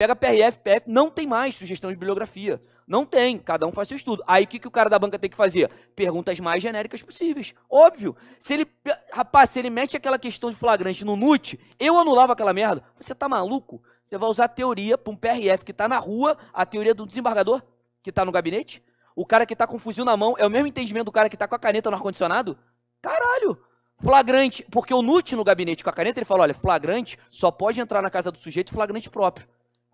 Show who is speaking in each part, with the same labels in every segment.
Speaker 1: Pega PRF, PF, não tem mais sugestão de bibliografia. Não tem, cada um faz seu estudo. Aí o que, que o cara da banca tem que fazer? Perguntas mais genéricas possíveis. Óbvio. Se ele, rapaz, se ele mete aquela questão de flagrante no NUT, eu anulava aquela merda. Você tá maluco? Você vai usar a teoria para um PRF que tá na rua, a teoria do desembargador que tá no gabinete? O cara que tá com fuzil na mão é o mesmo entendimento do cara que tá com a caneta no ar-condicionado? Caralho! Flagrante, porque o NUT no gabinete com a caneta, ele fala, olha, flagrante só pode entrar na casa do sujeito flagrante próprio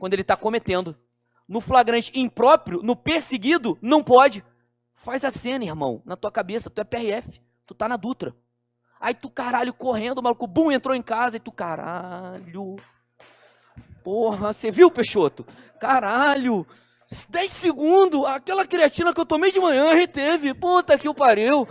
Speaker 1: quando ele está cometendo. No flagrante impróprio, no perseguido, não pode. Faz a cena, irmão, na tua cabeça. Tu é PRF, tu tá na Dutra. Aí tu, caralho, correndo, o maluco, bum, entrou em casa. E tu, caralho. Porra, você viu, Peixoto? Caralho. 10 segundos, aquela creatina que eu tomei de manhã reteve. Puta que o pariu.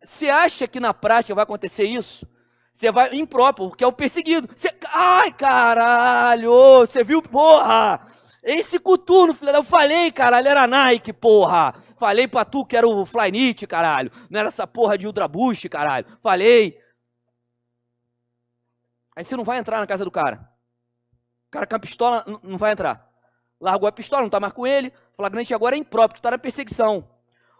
Speaker 1: Você acha que na prática vai acontecer isso? Você vai impróprio, porque é o perseguido. Você, ai, caralho! Você viu? Porra! Esse coturno, filha da... Eu falei, caralho, era Nike, porra. Falei pra tu que era o Flyknit, caralho. Não era essa porra de Ultra Boost, caralho. Falei. Aí você não vai entrar na casa do cara. O cara com a pistola não vai entrar. Largou a pistola, não tá mais com ele. Flagrante agora é impróprio, tu tá na perseguição.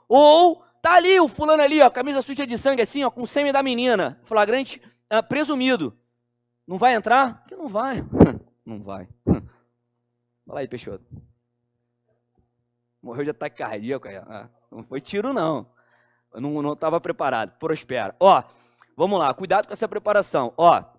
Speaker 1: Ou tá ali o fulano ali, ó, camisa suja de sangue assim, ó, com o sêmen da menina. Flagrante ah, presumido. Não vai entrar? Que não vai.
Speaker 2: não vai. Fala aí, Peixoto. Morreu de ataque cardíaco. Ah, não foi tiro, não. Eu não estava preparado. Prospera. Ó, vamos lá. Cuidado com essa preparação. Ó,